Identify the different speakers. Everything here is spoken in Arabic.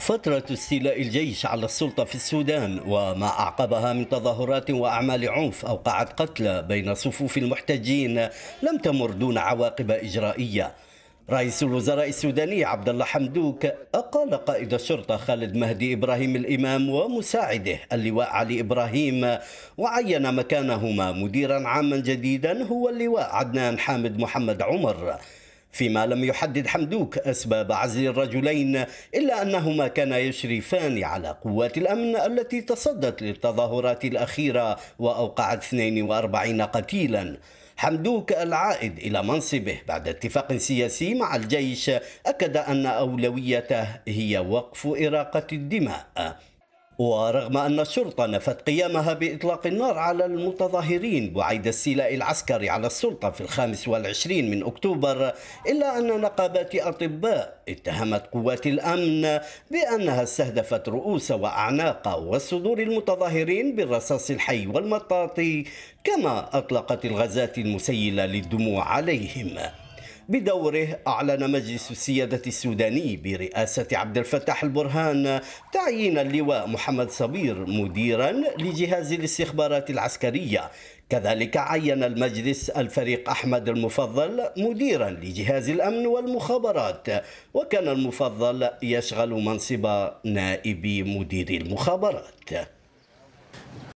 Speaker 1: فترة استيلاء الجيش على السلطة في السودان وما أعقبها من تظاهرات وأعمال عنف أوقعت قتلى بين صفوف المحتجين لم تمر دون عواقب إجرائية رئيس الوزراء السوداني عبد الله حمدوك أقال قائد الشرطة خالد مهدي إبراهيم الإمام ومساعده اللواء علي إبراهيم وعين مكانهما مديرا عاما جديدا هو اللواء عدنان حامد محمد عمر فيما لم يحدد حمدوك أسباب عزل الرجلين إلا أنهما كانا يشرفان على قوات الأمن التي تصدت للتظاهرات الأخيرة وأوقعت 42 قتيلا حمدوك العائد إلى منصبه بعد اتفاق سياسي مع الجيش أكد أن أولويته هي وقف إراقة الدماء ورغم أن الشرطة نفت قيامها بإطلاق النار على المتظاهرين بعيد السيلاء العسكري على السلطة في الخامس والعشرين من أكتوبر إلا أن نقابات أطباء اتهمت قوات الأمن بأنها استهدفت رؤوس وأعناق وصدور المتظاهرين بالرصاص الحي والمطاطي كما أطلقت الغازات المسيلة للدموع عليهم بدوره أعلن مجلس السيادة السوداني برئاسة عبد الفتاح البرهان تعيين اللواء محمد صبير مديرا لجهاز الاستخبارات العسكرية كذلك عين المجلس الفريق أحمد المفضل مديرا لجهاز الأمن والمخابرات وكان المفضل يشغل منصب نائب مدير المخابرات